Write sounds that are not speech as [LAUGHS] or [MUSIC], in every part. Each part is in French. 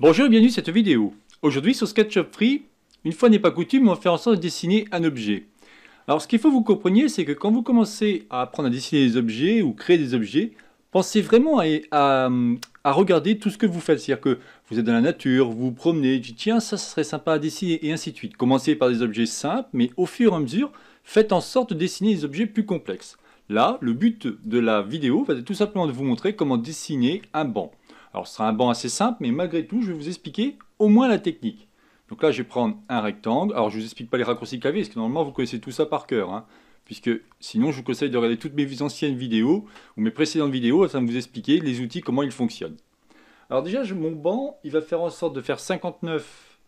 Bonjour et bienvenue dans cette vidéo. Aujourd'hui sur SketchUp Free, une fois n'est pas coutume, on va faire en sorte de dessiner un objet. Alors ce qu'il faut que vous compreniez, c'est que quand vous commencez à apprendre à dessiner des objets ou créer des objets, pensez vraiment à, regarder tout ce que vous faites. C'est-à-dire que vous êtes dans la nature, vous vous promenez, dites tiens ça, ça serait sympa à dessiner et ainsi de suite. Commencez par des objets simples, mais au fur et à mesure, faites en sorte de dessiner des objets plus complexes. Là, le but de la vidéo va être tout simplement de vous montrer comment dessiner un banc. Alors ce sera un banc assez simple, mais malgré tout, je vais vous expliquer au moins la technique. Donc là, je vais prendre un rectangle. Alors je ne vous explique pas les raccourcis clavier, parce que normalement, vous connaissez tout ça par cœur. Hein. puisque sinon, je vous conseille de regarder toutes mes anciennes vidéos ou mes précédentes vidéos afin de vous expliquer les outils, comment ils fonctionnent. Alors déjà, mon banc, il va faire en sorte de faire 59.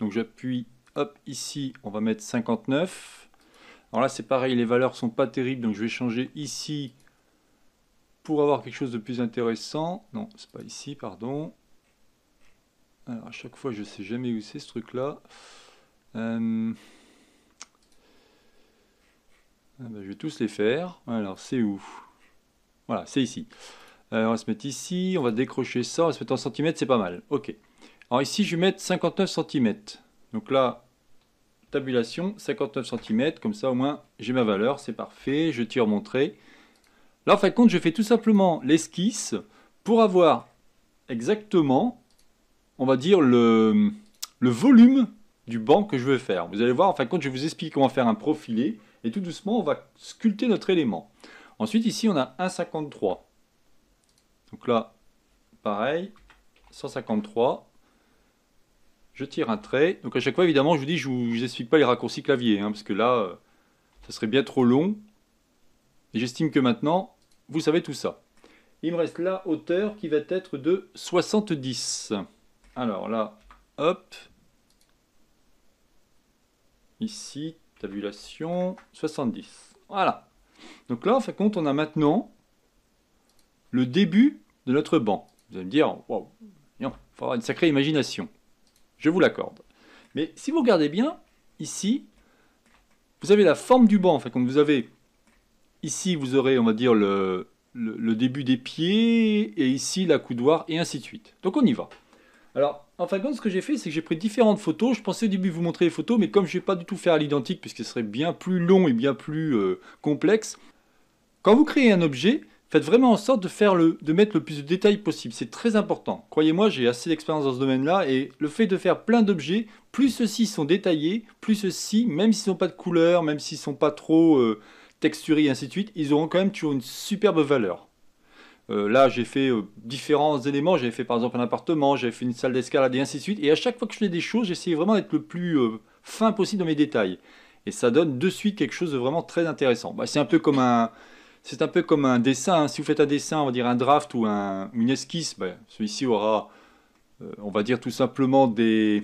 Donc j'appuie, hop, ici, on va mettre 59. Alors là, c'est pareil, les valeurs sont pas terribles, donc je vais changer ici pour avoir quelque chose de plus intéressant, non, c'est pas ici, pardon. Alors, à chaque fois, je sais jamais où c'est ce truc-là. Euh, ah ben, je vais tous les faire. Alors, c'est où Voilà, c'est ici. on va se mettre ici, on va décrocher ça, on va se mettre en centimètres, c'est pas mal. Ok. Alors ici, je vais mettre 59 cm. Donc là, tabulation, 59 cm, comme ça au moins j'ai ma valeur, c'est parfait, je tire mon Là, en fin de compte, je fais tout simplement l'esquisse pour avoir exactement, on va dire, le, volume du banc que je veux faire. Vous allez voir, en fin de compte, je vous explique comment faire un profilé. Et tout doucement, on va sculpter notre élément. Ensuite, ici, on a 1,53. Donc là, pareil, 153. Je tire un trait. Donc à chaque fois, évidemment, je vous dis, je vous, vous explique pas les raccourcis clavier, hein, parce que là, euh, ça serait bien trop long. Et j'estime que maintenant, vous savez tout ça. Il me reste la hauteur qui va être de 70. Alors là, hop. Ici, tabulation, 70. Voilà. Donc là, en fin de compte, on a maintenant le début de notre banc. Vous allez me dire, waouh, il faut avoir une sacrée imagination. Je vous l'accorde. Mais si vous regardez bien, ici, vous avez la forme du banc. Enfin, quand vous avez Ici, vous aurez, on va dire, le, début des pieds, et ici, la coudoir, et ainsi de suite. Donc on y va. Alors, en fin de compte, ce que j'ai fait, c'est que j'ai pris différentes photos. Je pensais au début vous montrer les photos, mais comme je ne vais pas du tout faire l'identique, puisque ce serait bien plus long et bien plus euh, complexe, quand vous créez un objet, faites vraiment en sorte de, faire le, de mettre le plus de détails possible. C'est très important. Croyez-moi, j'ai assez d'expérience dans ce domaine-là, et le fait de faire plein d'objets, plus ceux-ci sont détaillés, plus ceux-ci, même s'ils n'ont pas de couleur, même s'ils ne sont pas trop... Euh, texturé et ainsi de suite, ils auront quand même toujours une superbe valeur. Euh, là, j'ai fait euh, différents éléments. J'avais fait par exemple un appartement, j'avais fait une salle d'escalade et ainsi de suite. Et à chaque fois que je fais des choses, j'essaie vraiment d'être le plus euh, fin possible dans mes détails. Et ça donne de suite quelque chose de vraiment très intéressant. Bah, c'est un peu comme un, c'est un peu comme un dessin. Hein. Si vous faites un dessin, on va dire un draft ou une esquisse, bah, celui-ci aura, on va dire tout simplement des,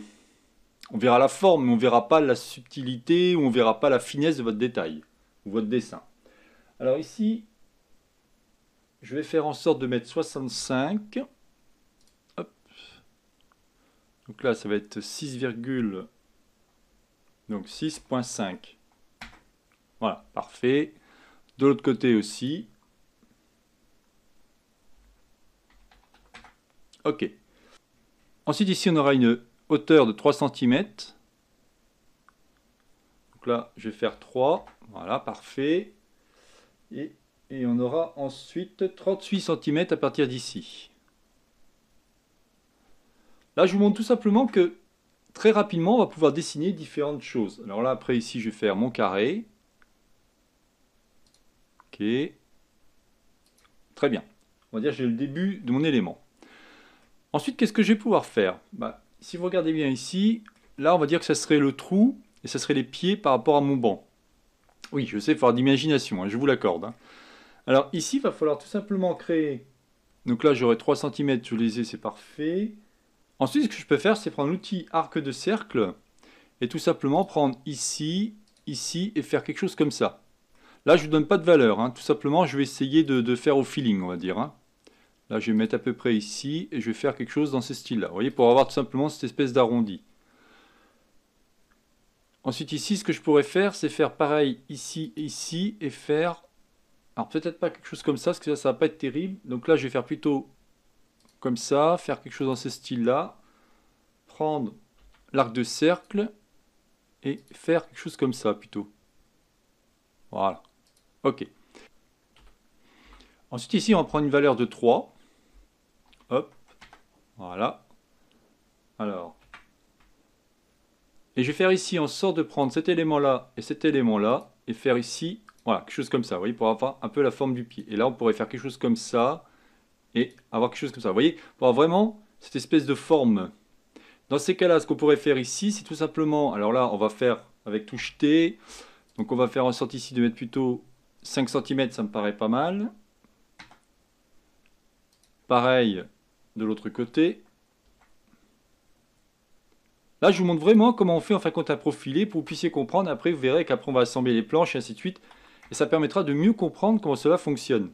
on verra la forme, mais on verra pas la subtilité ou on verra pas la finesse de votre détail votre dessin. Alors ici, je vais faire en sorte de mettre 65. Donc là, ça va être 6, donc 6.5. Voilà, parfait. De l'autre côté aussi. OK. Ensuite, ici, on aura une hauteur de 3 cm là, je vais faire 3. Voilà, parfait. Et, on aura ensuite 38 cm à partir d'ici. Là, je vous montre tout simplement que très rapidement, on va pouvoir dessiner différentes choses. Alors là, après, ici, je vais faire mon carré. OK. Très bien. On va dire que j'ai le début de mon élément. Ensuite, qu'est-ce que je vais pouvoir faire bah, Si vous regardez bien ici, là, on va dire que ça serait le trou et ça serait les pieds par rapport à mon banc. Oui, je sais, faire d'imagination, hein, je vous l'accorde. Hein. Alors ici, il va falloir tout simplement créer... Donc là, j'aurai 3 cm, je les ai, c'est parfait. Ensuite, ce que je peux faire, c'est prendre l'outil arc de cercle, et tout simplement prendre ici, ici, et faire quelque chose comme ça. Là, je ne vous donne pas de valeur, hein. tout simplement, je vais essayer de, de, faire au feeling, on va dire. Là, je vais mettre à peu près ici, et je vais faire quelque chose dans ce style-là, vous voyez, pour avoir tout simplement cette espèce d'arrondi. Ensuite, ici, ce que je pourrais faire, c'est faire pareil ici, ici, et faire... Alors, peut-être pas quelque chose comme ça, parce que ça, ça va pas être terrible. Donc là, je vais faire plutôt comme ça, faire quelque chose dans ce style-là. Prendre l'arc de cercle et faire quelque chose comme ça, plutôt. Voilà. OK. Ensuite, ici, on prend une valeur de 3. Hop. Voilà. Et je vais faire ici en sorte de prendre cet élément-là et cet élément-là et faire ici, voilà, quelque chose comme ça, vous voyez, pour avoir un peu la forme du pied. Et là, on pourrait faire quelque chose comme ça et avoir quelque chose comme ça. Vous voyez, pour avoir vraiment cette espèce de forme. Dans ces cas-là, ce qu'on pourrait faire ici, c'est tout simplement, alors là, on va faire avec touche T, donc on va faire en sorte ici de mettre plutôt 5 cm, ça me paraît pas mal. Pareil de l'autre côté. Là, je vous montre vraiment comment on fait en fin de compte à profilé pour que vous puissiez comprendre. Après, vous verrez qu'après, on va assembler les planches et ainsi de suite. Et ça permettra de mieux comprendre comment cela fonctionne.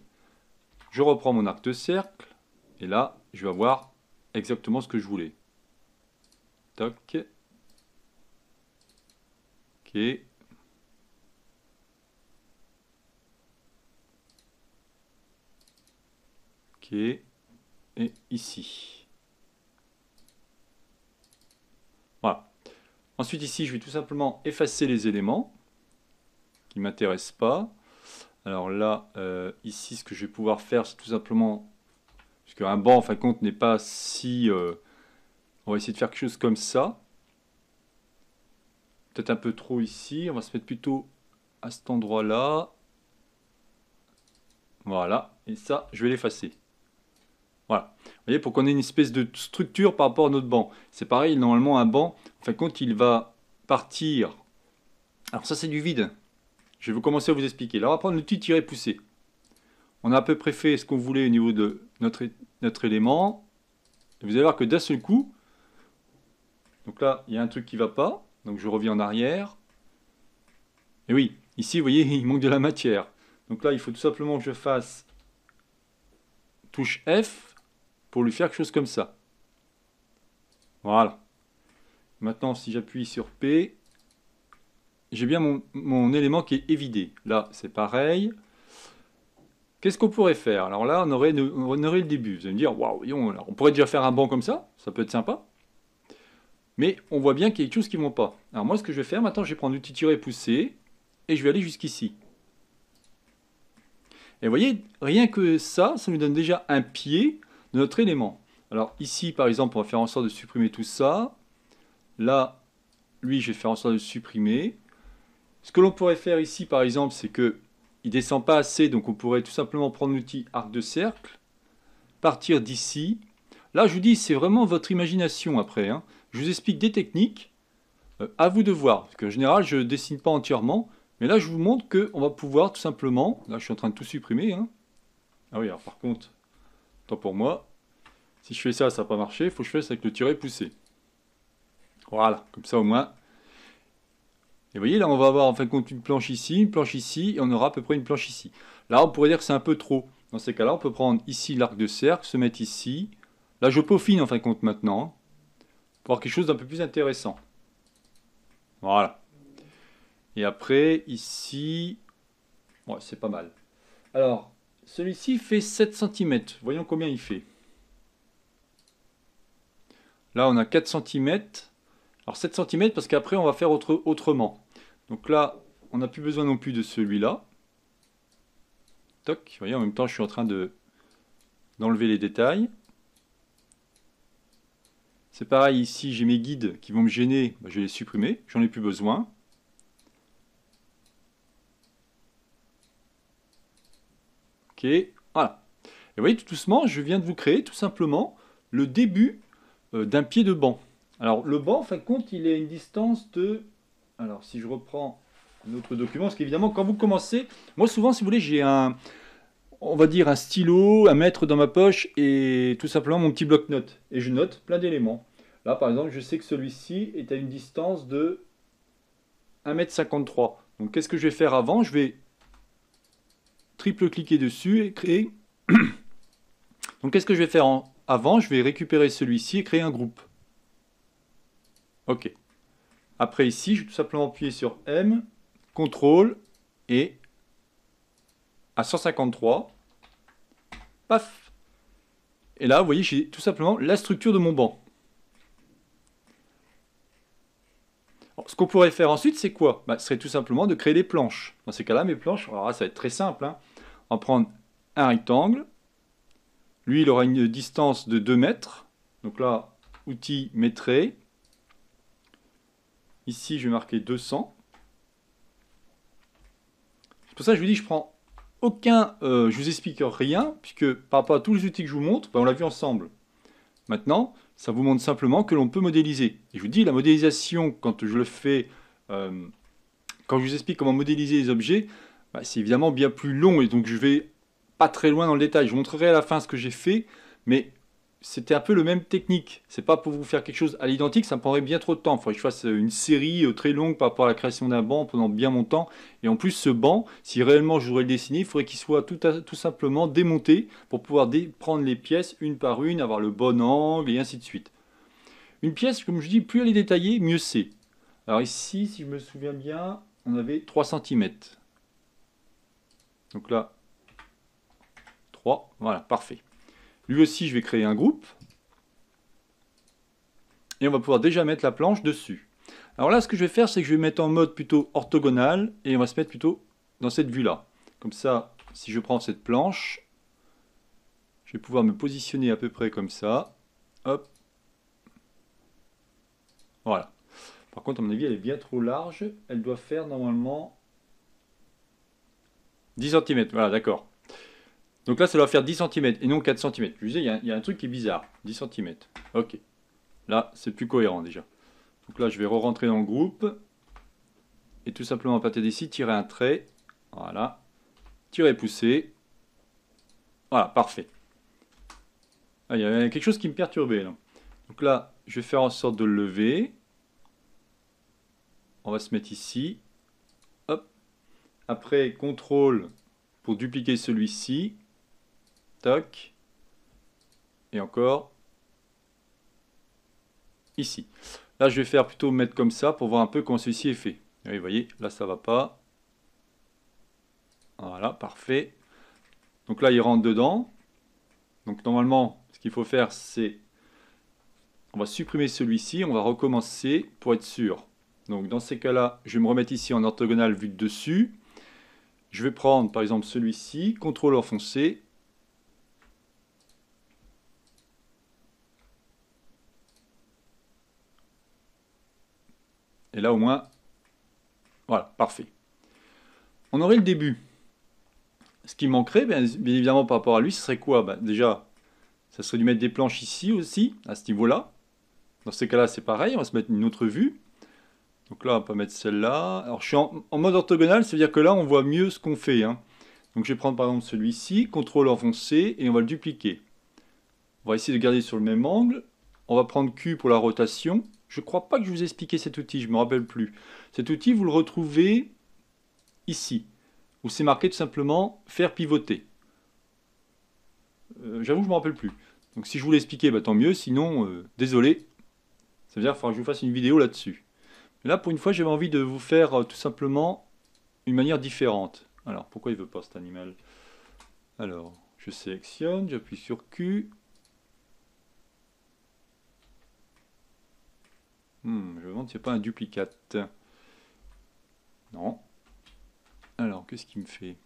Je reprends mon arc de cercle. Et là, je vais avoir exactement ce que je voulais. Toc. Ok. Ok. Et ici. Ensuite ici, je vais tout simplement effacer les éléments qui ne m'intéressent pas. Alors là, euh, ici, ce que je vais pouvoir faire, c'est tout simplement, parce un banc, en fin de compte, n'est pas si... Euh, on va essayer de faire quelque chose comme ça. Peut-être un peu trop ici. On va se mettre plutôt à cet endroit-là. Voilà. Et ça, je vais l'effacer. Voilà. Vous voyez, pour qu'on ait une espèce de structure par rapport à notre banc. C'est pareil, normalement, un banc, en fin de compte, il va partir. Alors ça, c'est du vide. Je vais vous commencer à vous expliquer. Alors, on va prendre l'outil tirer-pousser. On a à peu près fait ce qu'on voulait au niveau de notre, notre élément. vous allez voir que d'un seul coup, donc là, il y a un truc qui ne va pas. Donc je reviens en arrière. Et oui, ici, vous voyez, [LAUGHS] il manque de la matière. Donc là, il faut tout simplement que je fasse touche F, pour lui faire quelque chose comme ça. Voilà. Maintenant, si j'appuie sur P, j'ai bien mon, élément qui est évidé. Là, c'est pareil. Qu'est-ce qu'on pourrait faire Alors là, on aurait, le début. Vous allez me dire, waouh, on pourrait déjà faire un banc comme ça, ça peut être sympa. Mais on voit bien qu'il y a quelque chose qui ne vont pas. Alors moi, ce que je vais faire maintenant, je vais prendre l'outil et poussé et je vais aller jusqu'ici. Et vous voyez, rien que ça, ça nous donne déjà un pied notre élément. Alors ici, par exemple, on va faire en sorte de supprimer tout ça. Là, lui, je vais faire en sorte de supprimer. Ce que l'on pourrait faire ici, par exemple, c'est que il descend pas assez, donc on pourrait tout simplement prendre l'outil arc de cercle, partir d'ici. Là, je vous dis, c'est vraiment votre imagination après. Hein. Je vous explique des techniques, euh, à vous de voir. Parce qu'en général, je ne dessine pas entièrement, mais là, je vous montre qu'on va pouvoir tout simplement... Là, je suis en train de tout supprimer. Hein. Ah oui, alors par contre, pour moi. Si je fais ça, ça n'a pas marché. Il faut que je fasse avec le tirer poussé. Voilà, comme ça au moins. Et vous voyez, là, on va avoir en fin de compte une planche ici, une planche ici, et on aura à peu près une planche ici. Là, on pourrait dire que c'est un peu trop. Dans ces cas-là, on peut prendre ici l'arc de cercle, se mettre ici. Là, je peaufine en fin de compte maintenant, pour avoir quelque chose d'un peu plus intéressant. Voilà. Et après, ici, c'est pas mal. Alors, celui-ci fait 7 cm. Voyons combien il fait. Là, on a 4 cm. Alors 7 cm parce qu'après, on va faire autrement. Donc là, on n'a plus besoin non plus de celui-là. Toc, vous voyez, en même temps, je suis en train d'enlever les détails. C'est pareil ici, j'ai mes guides qui vont me gêner, bah, je vais les supprimer, j'en ai plus besoin. voilà. Et vous voyez, tout doucement, je viens de vous créer tout simplement le début euh, d'un pied de banc. Alors, le banc, en fin de compte, il est à une distance de... Alors, si je reprends notre document, parce qu'évidemment, quand vous commencez... Moi, souvent, si vous voulez, j'ai un on va dire, un stylo à mettre dans ma poche et tout simplement mon petit bloc-notes. Et je note plein d'éléments. Là, par exemple, je sais que celui-ci est à une distance de 1m53. Donc, qu'est-ce que je vais faire avant Je vais triple-cliquer dessus et créer. [CLEARS THROAT] Donc qu'est-ce que je vais faire avant Je vais récupérer celui-ci et créer un groupe. OK. Après ici, je vais tout simplement appuyer sur M, CTRL et à 153, paf Et là, vous voyez, j'ai tout simplement la structure de mon banc. ce qu'on pourrait faire ensuite, c'est quoi bah, Ce serait tout simplement de créer des planches. Dans ces cas-là, mes planches, ça va être très simple. Hein en prendre un rectangle. Lui, il aura une distance de 2 mètres. Donc là, outil métré. Ici, je vais marquer 200. C'est pour ça que je vous dis, je prends aucun... Euh, je vous explique rien, puisque par rapport à tous les outils que je vous montre, ben, on l'a vu ensemble. Maintenant, ça vous montre simplement que l'on peut modéliser. Et je vous dis, la modélisation, quand je le fais... Euh, quand je vous explique comment modéliser les objets, bah, c'est évidemment bien plus long et donc je vais pas très loin dans le détail. Je vous montrerai à la fin ce que j'ai fait, mais c'était un peu le même technique. C'est pas pour vous faire quelque chose à l'identique, ça me prendrait bien trop de temps. Il faudrait que je fasse euh, une série euh, très longue par rapport à la création d'un banc pendant bien mon temps. Et en plus, ce banc, si réellement je voudrais le dessiner, il faudrait qu'il soit tout, tout, simplement démonté pour pouvoir prendre les pièces une par une, avoir le bon angle et ainsi de suite. Une pièce, comme je dis, plus elle est détaillée, mieux c'est. Alors ici, si je me souviens bien, on avait 3 cm. Donc là, 3, voilà, parfait. Lui aussi, je vais créer un groupe. Et on va pouvoir déjà mettre la planche dessus. Alors là, ce que je vais faire, c'est que je vais mettre en mode plutôt orthogonal, et on va se mettre plutôt dans cette vue-là. Comme ça, si je prends cette planche, je vais pouvoir me positionner à peu près comme ça. Hop. Voilà. Par contre, à mon avis, elle est bien trop large. Elle doit faire normalement 10 cm, voilà, d'accord. Donc là, ça doit faire 10 cm et non 4 cm. Je disais, il y, a un truc qui est bizarre. 10 cm. Ok. Là, c'est plus cohérent déjà. Donc là, je vais re-rentrer dans le groupe. Et tout simplement, à partir d'ici, tirer un trait. Voilà. Tirer, pousser. Voilà, parfait. Ah, il y a quelque chose qui me perturbait. Donc là, je vais faire en sorte de le lever. On va se mettre ici. Après, contrôle pour dupliquer celui-ci. Toc. Et encore. Ici. Là, je vais faire plutôt mettre comme ça pour voir un peu comment celui-ci est fait. vous voyez, là, ça ne va pas. Voilà, parfait. Donc là, il rentre dedans. Donc normalement, ce qu'il faut faire, c'est... On va supprimer celui-ci, on va recommencer pour être sûr. Donc dans ces cas-là, je vais me remettre ici en orthogonal vue de dessus. Je vais prendre par exemple celui-ci, contrôle enfoncé. Et là au moins, voilà, parfait. On aurait le début. Ce qui manquerait, bien, évidemment, par rapport à lui, ce serait quoi bah, Déjà, ça serait de mettre des planches ici aussi, à ce niveau-là. Dans ce cas-là, c'est pareil, on va se mettre une autre vue. Donc là, on va mettre celle-là. Alors, je suis en, mode orthogonal, ça veut dire que là, on voit mieux ce qu'on fait. Hein. Donc, je vais prendre par exemple celui-ci, CTRL enfoncé, et on va le dupliquer. On va essayer de garder sur le même angle. On va prendre Q pour la rotation. Je crois pas que je vous ai expliqué cet outil, je ne me rappelle plus. Cet outil, vous le retrouvez ici, où c'est marqué tout simplement « faire pivoter euh, J'avoue, je ne me rappelle plus. Donc si je vous l'expliquais, bah, tant mieux, sinon, euh, désolé. Ça veut dire qu'il faudra que je vous fasse une vidéo là-dessus. Là, pour une fois, j'avais envie de vous faire euh, tout simplement une manière différente. Alors, pourquoi il veut pas cet animal Alors, je sélectionne, j'appuie sur Q. Hmm, je me demande si c'est pas un duplicate. Non. Alors, qu'est-ce qu'il me fait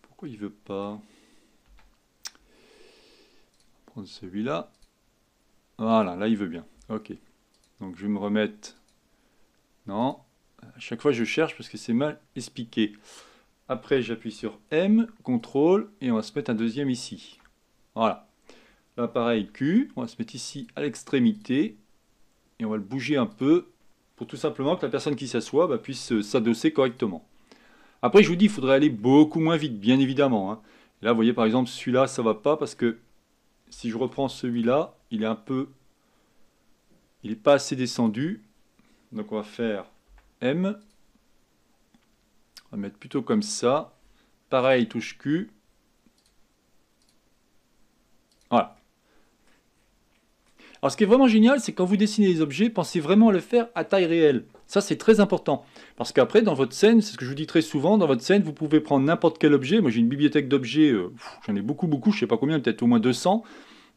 Pourquoi il veut pas prendre celui-là Voilà, là il veut bien. Ok. Donc je vais me remettre non, à chaque fois je cherche parce que c'est mal expliqué. Après, j'appuie sur M, CTRL, et on va se mettre un deuxième ici. Voilà. Là, pareil, Q, on va se mettre ici à l'extrémité, et on va le bouger un peu, pour tout simplement que la personne qui s'assoit bah, puisse s'adosser correctement. Après, je vous dis, il faudrait aller beaucoup moins vite, bien évidemment. Hein. Là, vous voyez, par exemple, celui-là, ça va pas, parce que si je reprends celui-là, il est un peu... Il n'est pas assez descendu, donc on va faire M. On va mettre plutôt comme ça. Pareil, touche Q. Voilà. Alors ce qui est vraiment génial, c'est quand vous dessinez les objets, pensez vraiment à le faire à taille réelle. Ça, c'est très important. Parce qu'après, dans votre scène, c'est ce que je vous dis très souvent, dans votre scène, vous pouvez prendre n'importe quel objet. Moi, j'ai une bibliothèque d'objets, euh, j'en ai beaucoup, beaucoup, je ne sais pas combien, peut-être au moins 200.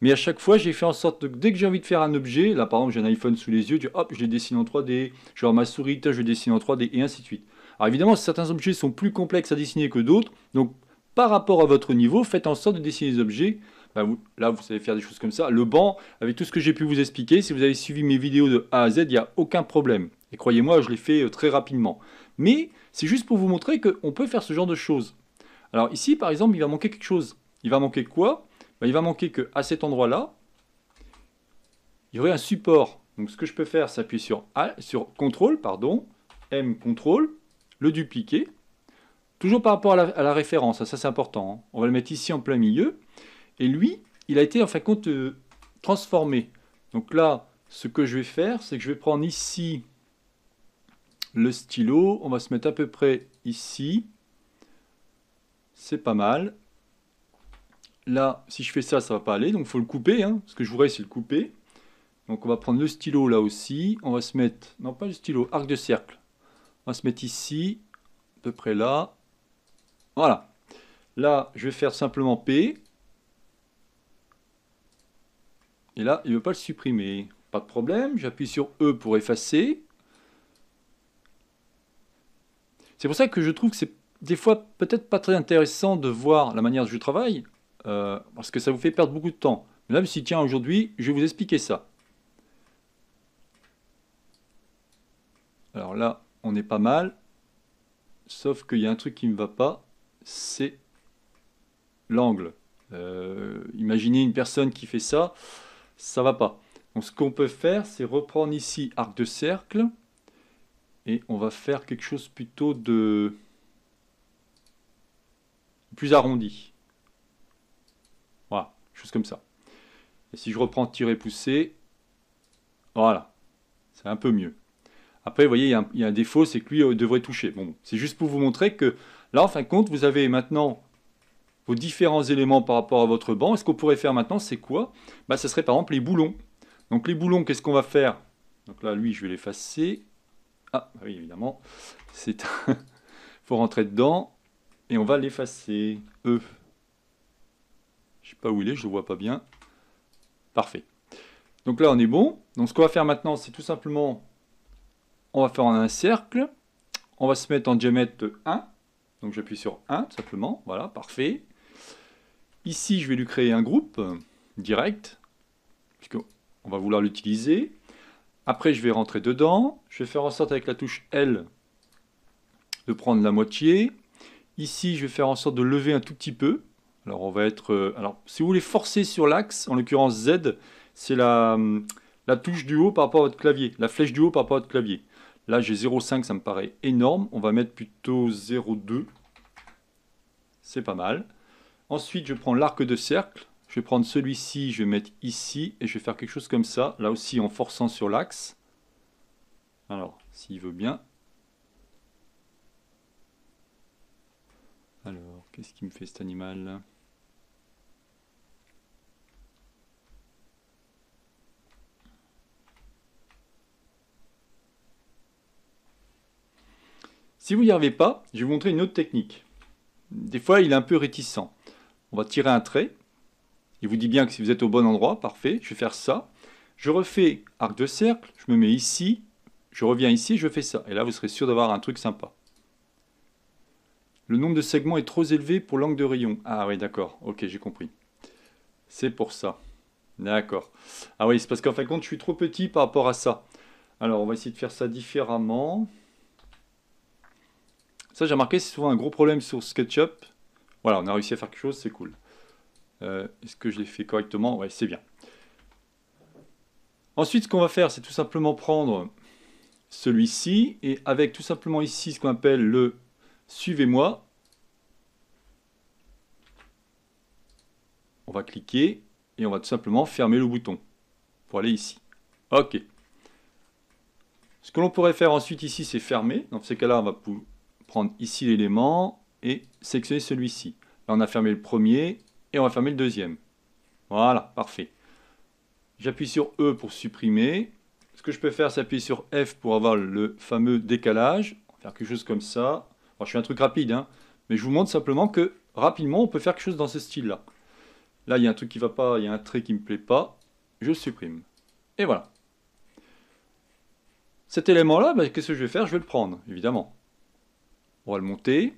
Mais à chaque fois, j'ai fait en sorte que dès que j'ai envie de faire un objet, là par exemple j'ai un iPhone sous les yeux, je, hop, je les dessine en 3D, Genre, ma souris, je dessine en 3D, et ainsi de suite. Alors évidemment, certains objets sont plus complexes à dessiner que d'autres, donc par rapport à votre niveau, faites en sorte de dessiner des objets. Bah, là, vous savez faire des choses comme ça. Le banc, avec tout ce que j'ai pu vous expliquer, si vous avez suivi mes vidéos de A à Z, il n'y a aucun problème. Et croyez-moi, je l'ai fait euh, très rapidement. Mais c'est juste pour vous montrer qu'on peut faire ce genre de choses. Alors ici, par exemple, il va manquer quelque chose. Il va manquer quoi bah, il va manquer qu'à cet endroit-là, il y aurait un support. Donc ce que je peux faire, c'est appuyer sur, CTRL, pardon, M, CTRL, le dupliquer. Toujours par rapport à la, référence, ça c'est important. Hein. On va le mettre ici en plein milieu. Et lui, il a été en fin de compte euh, transformé. Donc là, ce que je vais faire, c'est que je vais prendre ici le stylo. On va se mettre à peu près ici. C'est pas mal là, si je fais ça, ça va pas aller, donc il faut le couper, hein, ce que je voudrais c'est le couper. Donc on va prendre le stylo là aussi, on va se mettre, non pas le stylo, arc de cercle. On va se mettre ici, à peu près là. Voilà. Là, je vais faire simplement P. Et là, il ne veut pas le supprimer. Pas de problème, j'appuie sur E pour effacer. C'est pour ça que je trouve que c'est des fois peut-être pas très intéressant de voir la manière dont je travaille, euh, parce que ça vous fait perdre beaucoup de temps. Là, si tiens, aujourd'hui, je vais vous expliquer ça. Alors là, on est pas mal, sauf qu'il y a un truc qui ne me va pas, c'est l'angle. Euh, imaginez une personne qui fait ça, ça ne va pas. Donc ce qu'on peut faire, c'est reprendre ici arc de cercle, et on va faire quelque chose plutôt de plus arrondi chose comme ça. Et si je reprends tirer, pousser, voilà, c'est un peu mieux. Après, vous voyez, il y, a un, défaut, c'est que lui euh, devrait toucher. Bon, c'est juste pour vous montrer que là, en fin de compte, vous avez maintenant vos différents éléments par rapport à votre banc. Et ce qu'on pourrait faire maintenant, c'est quoi bah, Ce serait par exemple les boulons. Donc les boulons, qu'est-ce qu'on va faire Donc là, lui, je vais l'effacer. Ah, bah oui, évidemment. Il [LAUGHS] faut rentrer dedans. Et on va l'effacer. E. Je ne sais pas où il est, je ne le vois pas bien. Parfait. Donc là, on est bon. Donc ce qu'on va faire maintenant, c'est tout simplement, on va faire un cercle. On va se mettre en diamètre 1. Donc j'appuie sur 1, tout simplement. Voilà, parfait. Ici, je vais lui créer un groupe direct, puisqu'on va vouloir l'utiliser. Après, je vais rentrer dedans. Je vais faire en sorte avec la touche L de prendre la moitié. Ici, je vais faire en sorte de lever un tout petit peu, alors on va être... Euh, alors si vous voulez forcer sur l'axe, en l'occurrence Z, c'est euh, la, touche du haut par rapport à votre clavier, la flèche du haut par rapport à votre clavier. Là j'ai 0,5, ça me paraît énorme. On va mettre plutôt 0,2. C'est pas mal. Ensuite je prends l'arc de cercle. Je vais prendre celui-ci, je vais mettre ici et je vais faire quelque chose comme ça. Là aussi en forçant sur l'axe. Alors, s'il veut bien. Alors, qu'est-ce qui me fait cet animal Si vous n'y arrivez pas, je vais vous montrer une autre technique. Des fois, il est un peu réticent. On va tirer un trait. Il vous dit bien que si vous êtes au bon endroit, parfait, je vais faire ça. Je refais arc de cercle, je me mets ici, je reviens ici, je fais ça. Et là, vous serez sûr d'avoir un truc sympa. Le nombre de segments est trop élevé pour l'angle de rayon. Ah oui, d'accord, ok, j'ai compris. C'est pour ça. D'accord. Ah oui, c'est parce qu'en fin de compte, je suis trop petit par rapport à ça. Alors, on va essayer de faire ça différemment. Ça, j'ai remarqué, c'est souvent un gros problème sur SketchUp. Voilà, on a réussi à faire quelque chose, c'est cool. Euh, est-ce que je l'ai fait correctement Ouais, c'est bien. Ensuite, ce qu'on va faire, c'est tout simplement prendre celui-ci et avec tout simplement ici ce qu'on appelle le suivez-moi. On va cliquer et on va tout simplement fermer le bouton pour aller ici. OK. Ce que l'on pourrait faire ensuite ici, c'est fermer. Dans ces cas-là, on va prendre ici l'élément et sélectionner celui-ci. Là, on a fermé le premier et on va fermer le deuxième. Voilà, parfait. J'appuie sur E pour supprimer. Ce que je peux faire, c'est appuyer sur F pour avoir le fameux décalage. On va faire quelque chose comme ça. je fais un truc rapide, hein. mais je vous montre simplement que rapidement, on peut faire quelque chose dans ce style-là. Là, il y a un truc qui ne va pas, il y a un trait qui ne me plaît pas. Je supprime. Et voilà. Cet élément-là, ben, qu'est-ce que je vais faire Je vais le prendre, évidemment. On va le monter.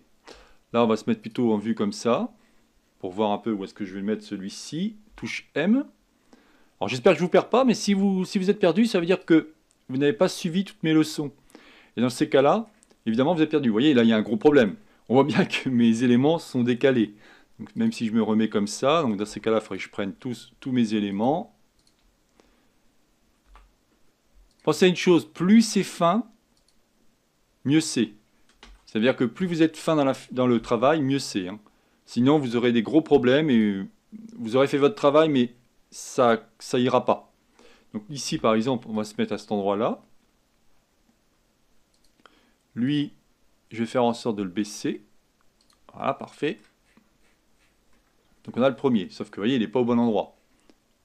Là, on va se mettre plutôt en vue comme ça, pour voir un peu où est-ce que je vais mettre celui-ci. Touche M. Alors j'espère que je ne vous perds pas, mais si vous, si vous êtes perdu, ça veut dire que vous n'avez pas suivi toutes mes leçons. Et dans ces cas-là, évidemment, vous êtes perdu. Vous voyez, là, il y a un gros problème. On voit bien que mes éléments sont décalés. Donc, même si je me remets comme ça, donc dans ces cas-là, il faudrait que je prenne tous, tous mes éléments. Pensez à une chose, plus c'est fin, mieux c'est. C'est-à-dire que plus vous êtes fin dans, le travail, mieux c'est. Hein. Sinon, vous aurez des gros problèmes et euh, vous aurez fait votre travail, mais ça ça ira pas. Donc ici, par exemple, on va se mettre à cet endroit-là. Lui, je vais faire en sorte de le baisser. Voilà, parfait. Donc on a le premier, sauf que vous voyez, il n'est pas au bon endroit.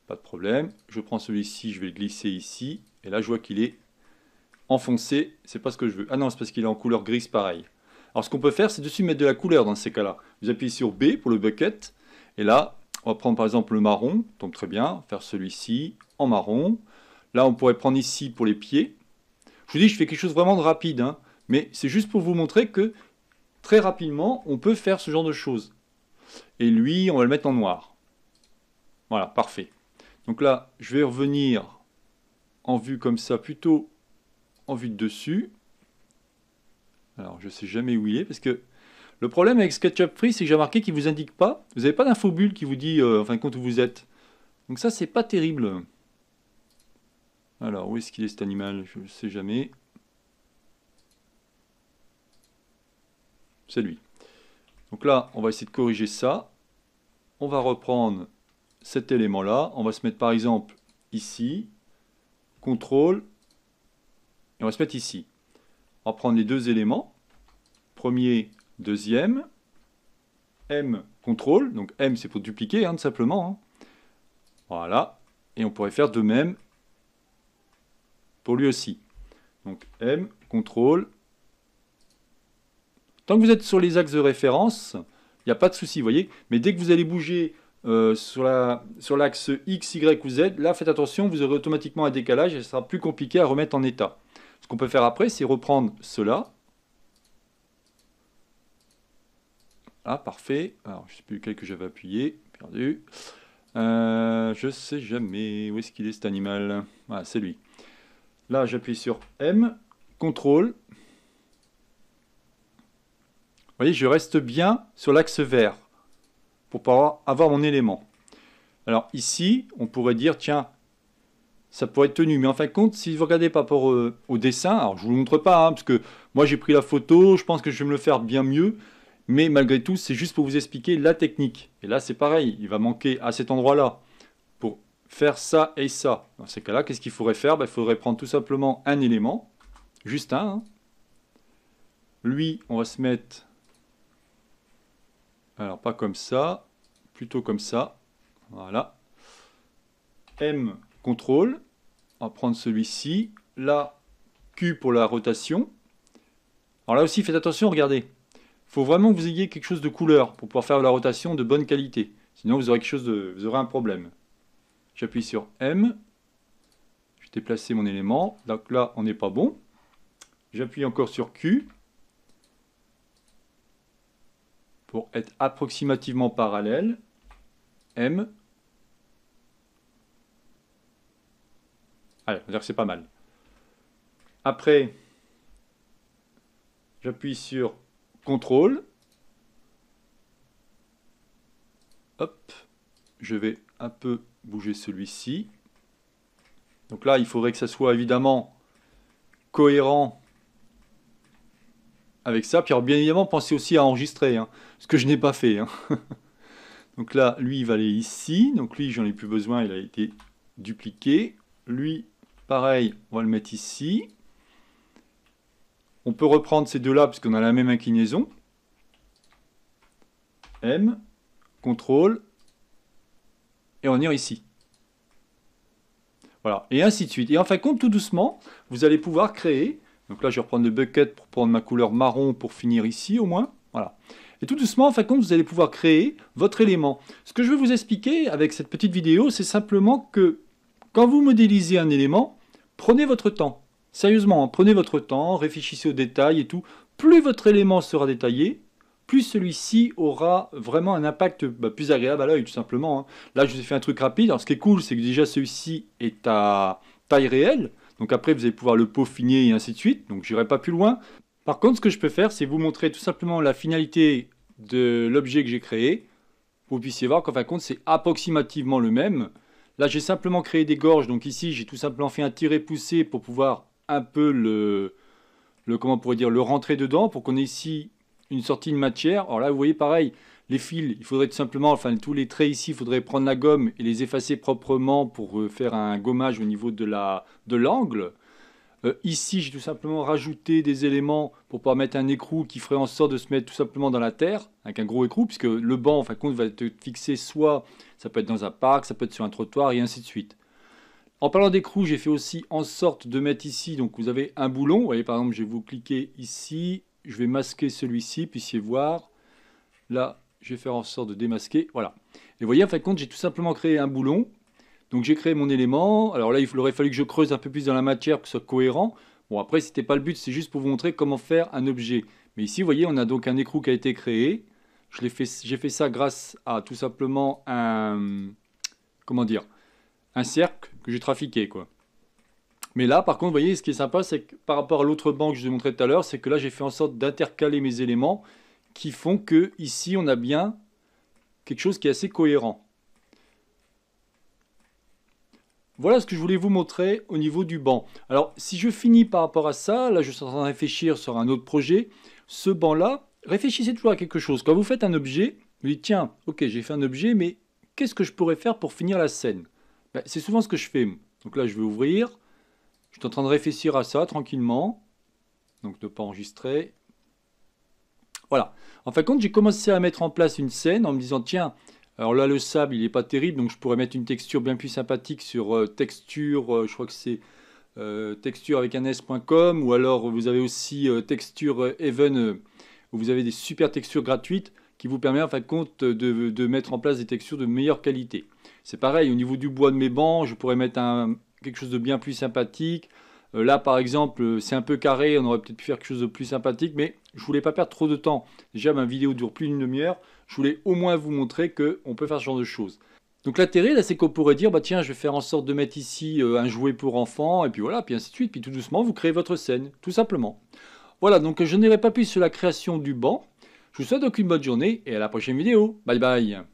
Pas de problème. Je prends celui-ci, je vais le glisser ici. Et là, je vois qu'il est enfoncé. C'est pas ce que je veux. Ah non, c'est parce qu'il est en couleur grise pareil. Alors ce qu'on peut faire, c'est dessus mettre de la couleur dans ces cas-là. Vous appuyez sur B pour le bucket, et là, on va prendre par exemple le marron, tombe très bien, faire celui-ci en marron. Là, on pourrait prendre ici pour les pieds. Je vous dis, je fais quelque chose vraiment de rapide, hein, mais c'est juste pour vous montrer que très rapidement, on peut faire ce genre de choses. Et lui, on va le mettre en noir. Voilà, parfait. Donc là, je vais revenir en vue comme ça, plutôt en vue de dessus. Alors, je ne sais jamais où il est, parce que le problème avec SketchUp Free, c'est que j'ai remarqué qu'il ne vous indique pas, vous n'avez pas d'infobule qui vous dit, euh, enfin, quand où vous êtes. Donc ça, c'est pas terrible. Alors, où est-ce qu'il est cet animal Je ne sais jamais. C'est lui. Donc là, on va essayer de corriger ça. On va reprendre cet élément-là. On va se mettre par exemple ici. Contrôle. Et on va se mettre ici. On va prendre les deux éléments. Premier, deuxième. M, contrôle. Donc M, c'est pour dupliquer, hein, tout simplement. Hein. Voilà. Et on pourrait faire de même pour lui aussi. Donc M, contrôle. Tant que vous êtes sur les axes de référence, il n'y a pas de souci, vous voyez. Mais dès que vous allez bouger euh, sur l'axe X, Y ou Z, là, faites attention, vous aurez automatiquement un décalage et ce sera plus compliqué à remettre en état peut faire après, c'est reprendre cela. Ah, parfait. Alors, je sais plus lequel que j'avais appuyé. Perdu. Euh, je sais jamais. Où est-ce qu'il est cet animal ah, c'est lui. Là, j'appuie sur M, contrôle. Vous voyez, je reste bien sur l'axe vert pour pouvoir avoir mon élément. Alors ici, on pourrait dire, tiens, ça pourrait être tenu. Mais en fin de compte, si vous regardez par rapport au dessin, alors je ne vous le montre pas, hein, parce que moi j'ai pris la photo, je pense que je vais me le faire bien mieux, mais malgré tout, c'est juste pour vous expliquer la technique. Et là, c'est pareil, il va manquer à cet endroit-là pour faire ça et ça. Dans ces cas-là, qu'est-ce qu'il faudrait faire ben, Il faudrait prendre tout simplement un élément, juste un. Lui, on va se mettre, alors pas comme ça, plutôt comme ça, voilà. M contrôle, on va prendre celui-ci, là, Q pour la rotation. Alors là aussi, faites attention, regardez. Il faut vraiment que vous ayez quelque chose de couleur pour pouvoir faire la rotation de bonne qualité. Sinon, vous aurez, quelque chose vous aurez un problème. J'appuie sur M. Je vais déplacer mon élément. Donc là, on n'est pas bon. J'appuie encore sur Q pour être approximativement parallèle. M, Allez, c'est pas mal. Après, j'appuie sur CTRL. Hop, je vais un peu bouger celui-ci. Donc là, il faudrait que ça soit évidemment cohérent avec ça. Puis bien évidemment, pensez aussi à enregistrer, hein, ce que je n'ai pas fait. Hein. [LAUGHS] donc là, lui, il va aller ici. Donc lui, j'en ai plus besoin, il a été dupliqué. Lui, Pareil, on va le mettre ici. On peut reprendre ces deux-là puisqu'on qu'on a la même inclinaison. M, contrôle, et on ira ici. Voilà, et ainsi de suite. Et en fin de compte, tout doucement, vous allez pouvoir créer. Donc là, je vais reprendre le bucket pour prendre ma couleur marron pour finir ici au moins. Voilà. Et tout doucement, en fin de compte, vous allez pouvoir créer votre élément. Ce que je veux vous expliquer avec cette petite vidéo, c'est simplement que quand vous modélisez un élément, Prenez votre temps. Sérieusement, hein, prenez votre temps, réfléchissez aux détails et tout. Plus votre élément sera détaillé, plus celui-ci aura vraiment un impact bah, plus agréable à l'œil, tout simplement. Hein. Là, je vous ai fait un truc rapide. Alors, ce qui est cool, c'est que déjà, celui-ci est à taille réelle. Donc après, vous allez pouvoir le peaufiner et ainsi de suite. Donc, j'irai pas plus loin. Par contre, ce que je peux faire, c'est vous montrer tout simplement la finalité de l'objet que j'ai créé. Vous puissiez voir qu'en fin de compte, c'est approximativement le même. Là, j'ai simplement créé des gorges. Donc ici, j'ai tout simplement fait un tiré poussé pour pouvoir un peu le, comment pourrait dire, le rentrer dedans pour qu'on ait ici une sortie de matière. Alors là, vous voyez, pareil, les fils, il faudrait tout simplement, enfin tous les traits ici, il faudrait prendre la gomme et les effacer proprement pour euh, faire un gommage au niveau de l'angle. Euh, ici, j'ai tout simplement rajouté des éléments pour pouvoir mettre un écrou qui ferait en sorte de se mettre tout simplement dans la terre, avec un gros écrou, puisque le banc, en fin compte, va être fixé soit, ça peut être dans un parc, ça peut être sur un trottoir, et ainsi de suite. En parlant d'écrou, j'ai fait aussi en sorte de mettre ici, donc vous avez un boulon, vous voyez par exemple, je vais vous cliquer ici, je vais masquer celui-ci, puissiez voir, là, je vais faire en sorte de démasquer, voilà. Et vous voyez, en fin de compte, j'ai tout simplement créé un boulon donc j'ai créé mon élément. Alors là, il aurait fallu que je creuse un peu plus dans la matière pour que ce soit cohérent. Bon, après, ce n'était pas le but, c'est juste pour vous montrer comment faire un objet. Mais ici, vous voyez, on a donc un écrou qui a été créé. J'ai fait, ça grâce à tout simplement un... Comment dire Un cercle que j'ai trafiqué, quoi. Mais là, par contre, vous voyez, ce qui est sympa, c'est que par rapport à l'autre banque que je vous ai montré tout à l'heure, c'est que là, j'ai fait en sorte d'intercaler mes éléments qui font que ici, on a bien quelque chose qui est assez cohérent. Voilà ce que je voulais vous montrer au niveau du banc. Alors, si je finis par rapport à ça, là, je suis en train de réfléchir sur un autre projet. Ce banc-là, réfléchissez toujours à quelque chose. Quand vous faites un objet, vous dites, tiens, ok, j'ai fait un objet, mais qu'est-ce que je pourrais faire pour finir la scène ben, C'est souvent ce que je fais. Donc là, je vais ouvrir. Je suis en train de réfléchir à ça tranquillement. Donc ne pas enregistrer. Voilà. En fin de compte, j'ai commencé à mettre en place une scène en me disant, tiens, alors là, le sable, il n'est pas terrible, donc je pourrais mettre une texture bien plus sympathique sur euh, texture, euh, je crois que c'est euh, texture avec un s.com, ou alors vous avez aussi texture even, où vous avez des super textures gratuites qui vous permettent en fin de compte de, mettre en place des textures de meilleure qualité. C'est pareil, au niveau du bois de mes bancs, je pourrais mettre quelque chose de bien plus sympathique. Là, par exemple, c'est un peu carré, on aurait peut-être pu faire quelque chose de plus sympathique, mais je voulais pas perdre trop de temps. Déjà, ma vidéo dure plus d'une demi-heure je voulais au moins vous montrer qu'on peut faire ce genre de choses. Donc l'intérêt, là, c'est qu'on pourrait dire, bah tiens, je vais faire en sorte de mettre ici euh, un jouet pour enfants, et puis voilà, puis ainsi de suite, puis tout doucement, vous créez votre scène, tout simplement. Voilà, donc je n'irai pas plus sur la création du banc. Je vous souhaite donc une bonne journée, et à la prochaine vidéo. Bye bye